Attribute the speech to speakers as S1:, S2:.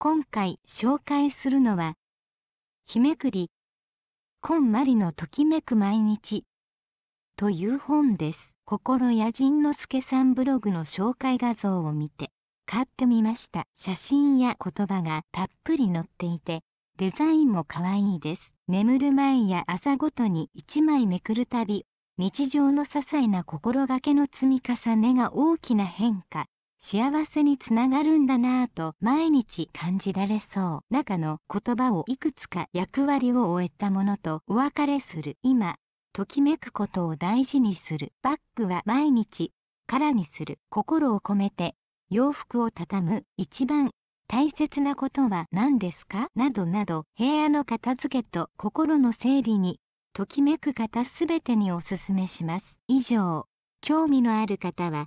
S1: 今回紹介するのは、
S2: 日めくり、コンマリのときめく毎日という本です。心谷仁之助さんブログの紹介画像を見て、買ってみました。写真や言葉がたっぷり載っていて、デザインも可愛いです。眠る前や朝ごとに1枚めくるたび、日常の些細な心がけの積み重ねが大きな変化幸せにつながるんだなぁと毎日感じられそう中の言葉をいくつか役割を終えたものとお別れする今ときめくことを大事にするバッグは毎日空にする心を込めて洋服を畳む一番大切なことは何ですかなどなど部屋の片付けと心の整理にときめく方すべてにおすすめします以上興味のある方は